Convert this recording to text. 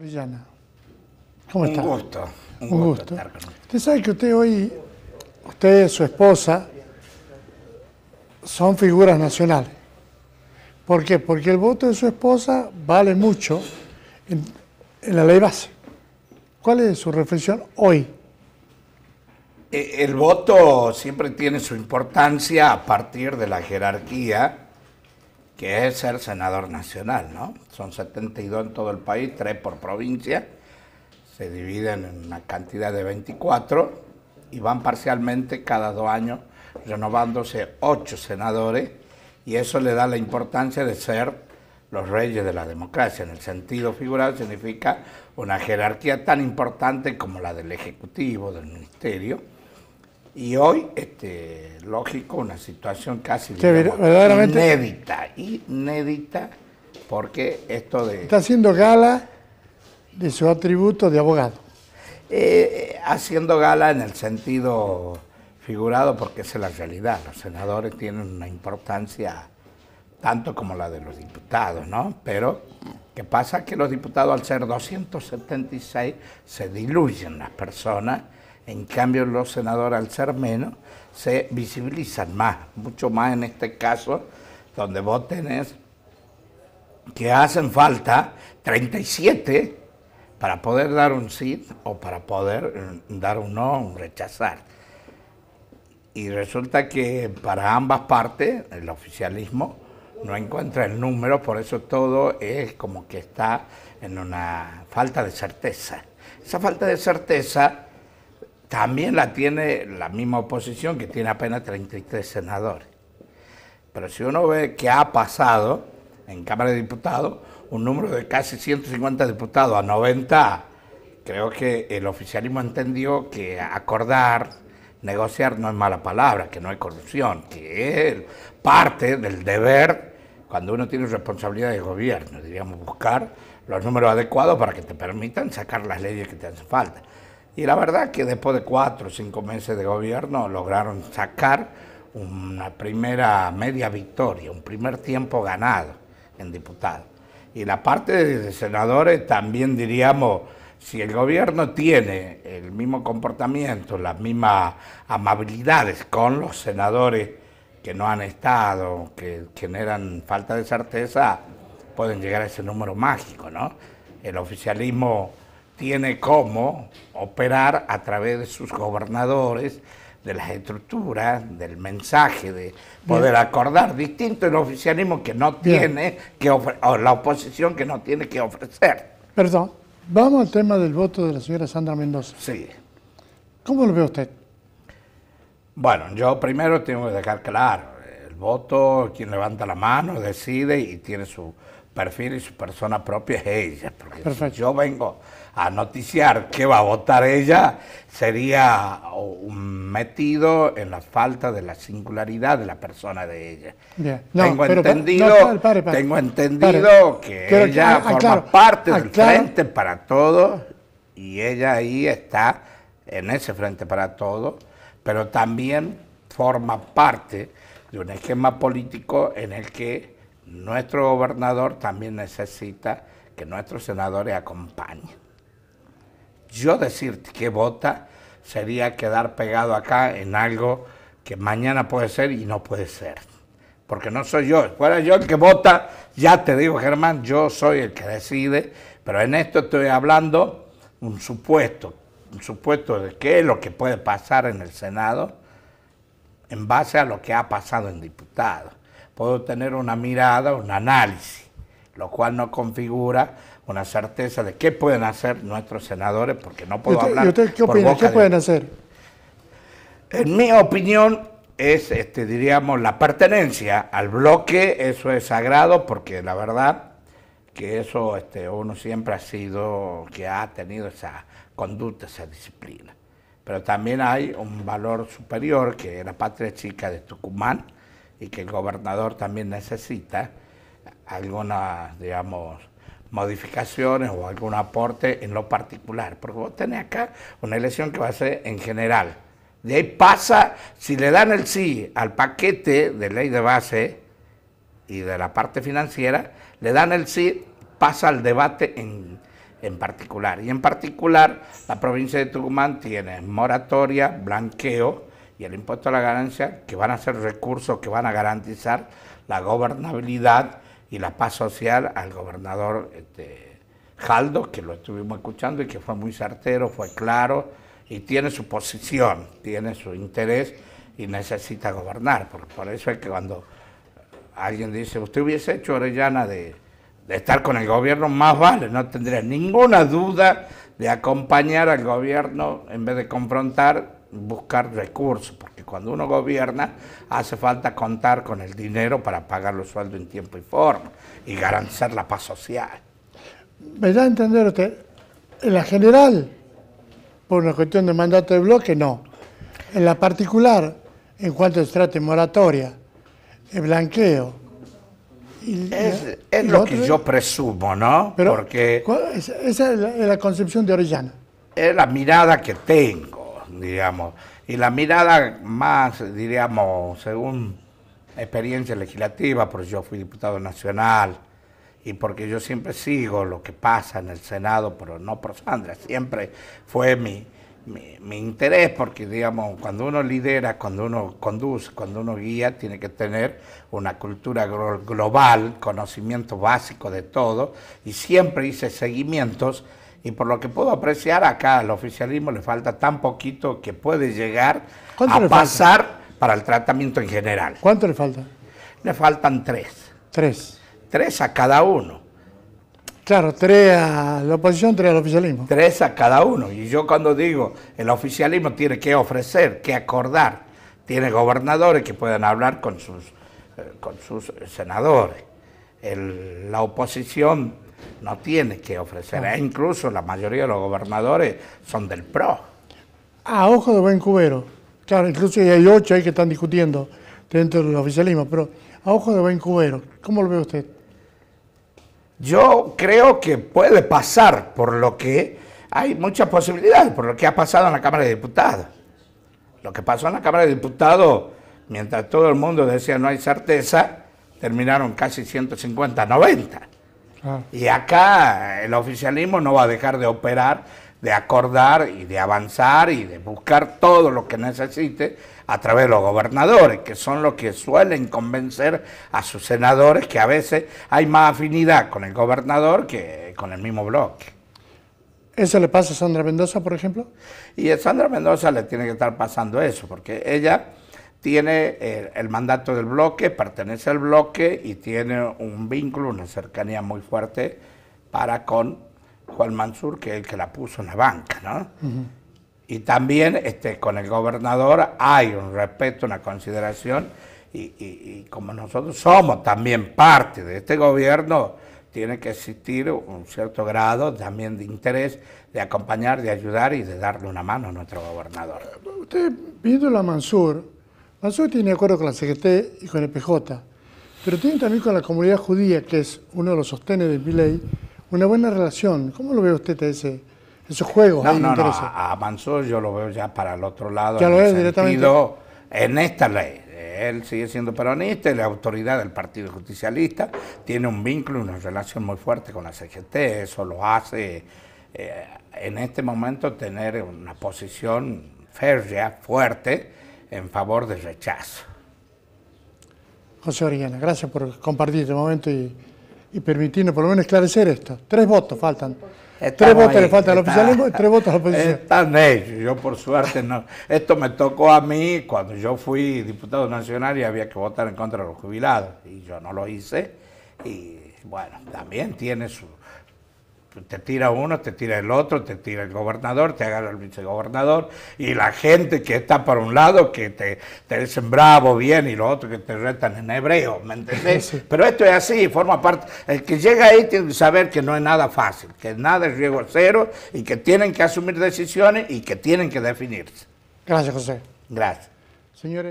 Villana, ¿Cómo está? Un gusto. Un, gusto. usted. sabe que usted hoy, usted, y su esposa, son figuras nacionales. ¿Por qué? Porque el voto de su esposa vale mucho en la ley base. ¿Cuál es su reflexión hoy? Eh, el voto siempre tiene su importancia a partir de la jerarquía que es ser senador nacional, ¿no? Son 72 en todo el país, 3 por provincia, se dividen en una cantidad de 24 y van parcialmente cada dos años renovándose 8 senadores y eso le da la importancia de ser los reyes de la democracia. En el sentido figurado significa una jerarquía tan importante como la del Ejecutivo, del Ministerio, y hoy, este, lógico, una situación casi inédita, inédita, porque esto de... Está haciendo gala de su atributo de abogado. Eh, eh, haciendo gala en el sentido figurado, porque esa es la realidad. Los senadores tienen una importancia tanto como la de los diputados, ¿no? Pero, ¿qué pasa? Que los diputados, al ser 276, se diluyen las personas en cambio, los senadores, al ser menos, se visibilizan más, mucho más en este caso, donde vos tenés que hacen falta 37 para poder dar un sí o para poder mm, dar un no, un rechazar. Y resulta que para ambas partes, el oficialismo no encuentra el número, por eso todo es como que está en una falta de certeza. Esa falta de certeza también la tiene la misma oposición que tiene apenas 33 senadores. Pero si uno ve que ha pasado en Cámara de Diputados un número de casi 150 diputados a 90, creo que el oficialismo entendió que acordar, negociar no es mala palabra, que no hay corrupción, que es parte del deber cuando uno tiene responsabilidad de gobierno, diríamos buscar los números adecuados para que te permitan sacar las leyes que te hacen falta. Y la verdad que después de cuatro o cinco meses de gobierno lograron sacar una primera media victoria, un primer tiempo ganado en diputados. Y la parte de senadores también diríamos, si el gobierno tiene el mismo comportamiento, las mismas amabilidades con los senadores que no han estado, que generan falta de certeza, pueden llegar a ese número mágico, ¿no? El oficialismo tiene cómo operar a través de sus gobernadores, de las estructuras, del mensaje, de poder acordar, distinto el oficialismo que no tiene que o la oposición que no tiene que ofrecer. Perdón, vamos al tema del voto de la señora Sandra Mendoza. Sí. ¿Cómo lo ve usted? Bueno, yo primero tengo que dejar claro, el voto, quien levanta la mano, decide y tiene su, perfil y su persona propia es ella. Porque si yo vengo a noticiar que va a votar ella, sería metido en la falta de la singularidad de la persona de ella. tengo, entendido, tengo, entendido, que ella ah, ah, forma parte ah, del Frente para Todos y ella ahí está en ese Frente para Todos, pero también forma parte de un esquema político en el que nuestro gobernador también necesita que nuestros senadores acompañen. Yo decir que vota sería quedar pegado acá en algo que mañana puede ser y no puede ser. Porque no soy yo. Fuera yo el que vota, ya te digo, Germán, yo soy el que decide. Pero en esto estoy hablando un supuesto, un supuesto de qué es lo que puede pasar en el Senado en base a lo que ha pasado en diputados puedo tener una mirada, un análisis, lo cual nos configura una certeza de qué pueden hacer nuestros senadores, porque no puedo hablar. Usted, ¿Qué, opina, ¿qué pueden hacer? En mi opinión es, este, diríamos, la pertenencia al bloque, eso es sagrado, porque la verdad que eso este, uno siempre ha sido, que ha tenido esa conducta, esa disciplina. Pero también hay un valor superior, que es la patria chica de Tucumán, y que el gobernador también necesita algunas, digamos, modificaciones o algún aporte en lo particular, porque vos tenés acá una elección que va a ser en general. De ahí pasa, si le dan el sí al paquete de ley de base y de la parte financiera, le dan el sí, pasa al debate en, en particular. Y en particular, la provincia de Tucumán tiene moratoria, blanqueo, y el impuesto a la ganancia, que van a ser recursos que van a garantizar la gobernabilidad y la paz social al gobernador este, Jaldo, que lo estuvimos escuchando y que fue muy certero, fue claro y tiene su posición, tiene su interés y necesita gobernar. Por, eso es que cuando alguien dice, usted hubiese hecho Orellana de, de estar con el gobierno, más vale, no tendría ninguna duda de acompañar al gobierno en vez de confrontar buscar recursos, porque cuando uno gobierna hace falta contar con el dinero para pagar los sueldos en tiempo y forma y garantizar la paz social. Me da a entender usted, en la general, por una cuestión de mandato de bloque, no. En la particular, en cuanto se trate moratoria, el blanqueo. es, lo, que yo presumo, ¿no? Porque esa es la concepción de Orellana. Es la mirada que tengo digamos. Y la mirada más, diríamos, según experiencia legislativa, porque yo fui diputado nacional y porque yo siempre sigo lo que pasa en el Senado, pero no por Sandra, siempre fue mi, interés, porque digamos, cuando uno lidera, cuando uno conduce, cuando uno guía, tiene que tener una cultura global, conocimiento básico de todo, y siempre hice seguimientos y por lo que puedo apreciar acá al oficialismo le falta tan poquito que puede llegar a pasar para el tratamiento en general. ¿Cuánto le falta? Le faltan tres. Tres. Tres a cada uno. Claro, tres a la oposición, tres al oficialismo. Tres a cada uno. Y yo cuando digo, el oficialismo tiene que ofrecer, que acordar. Tiene gobernadores que puedan hablar con sus, eh, con sus senadores. la oposición no tiene que ofrecer. E incluso la mayoría de los gobernadores son del PRO. ...a ah, ojo de buen cubero. Claro, incluso hay ocho ahí que están discutiendo dentro del oficialismo, pero a ojo de buen cubero, ¿cómo lo ve usted? Yo creo que puede pasar, por lo que hay muchas posibilidades, por lo que ha pasado en la Cámara de Diputados. Lo que pasó en la Cámara de Diputados, mientras todo el mundo decía no hay certeza, terminaron casi 150, 90. Ah. Y acá el oficialismo no va a dejar de operar, de acordar y de avanzar y de buscar todo lo que necesite a través de los gobernadores, que son los que suelen convencer a sus senadores que a veces hay más afinidad con el gobernador que con el mismo bloque. ¿Eso le pasa a Sandra Mendoza, por ejemplo? Y a Sandra Mendoza le tiene que estar pasando eso, porque ella tiene eh, el, mandato del bloque, pertenece al bloque y tiene un vínculo, una cercanía muy fuerte para con Juan Mansur, que es el que la puso en la banca, ¿no? Y también este, con el gobernador hay un respeto, una consideración, y, como nosotros somos también parte de este gobierno, tiene que existir un cierto grado también de interés de acompañar, de ayudar y de darle una mano a nuestro gobernador. Usted, viendo la Mansur, Mansur tiene acuerdo con la CGT y con el PJ, pero tiene también con la comunidad judía, que es uno de los sostenes de mi ley, una buena relación. ¿Cómo lo ve usted ese, esos juegos? No, no, a, Mansur yo lo veo ya para el otro lado. Ya lo ve directamente. En esta ley, él sigue siendo peronista la autoridad del Partido Justicialista tiene un vínculo y una relación muy fuerte con la CGT, eso lo hace eh, en este momento tener una posición férrea, fuerte, en favor del rechazo. José Oriana, gracias por compartir este momento y, permitirnos por lo menos esclarecer esto. Tres votos faltan. tres votos le faltan al oficialismo y tres votos a la oposición. Están ellos, yo por suerte no. Esto me tocó a mí cuando yo fui diputado nacional y había que votar en contra de los jubilados. Y yo no lo hice. Y bueno, también tiene su, te tira uno, te tira el otro, te tira el gobernador, te agarra el vicegobernador, y la gente que está por un lado, que te, te dicen bravo, bien, y los otros que te retan en hebreo, ¿me entendés? Pero esto es así, forma parte. El que llega ahí tiene que saber que no es nada fácil, que nada es riesgo cero, y que tienen que asumir decisiones y que tienen que definirse. Gracias, José. Gracias. Señores.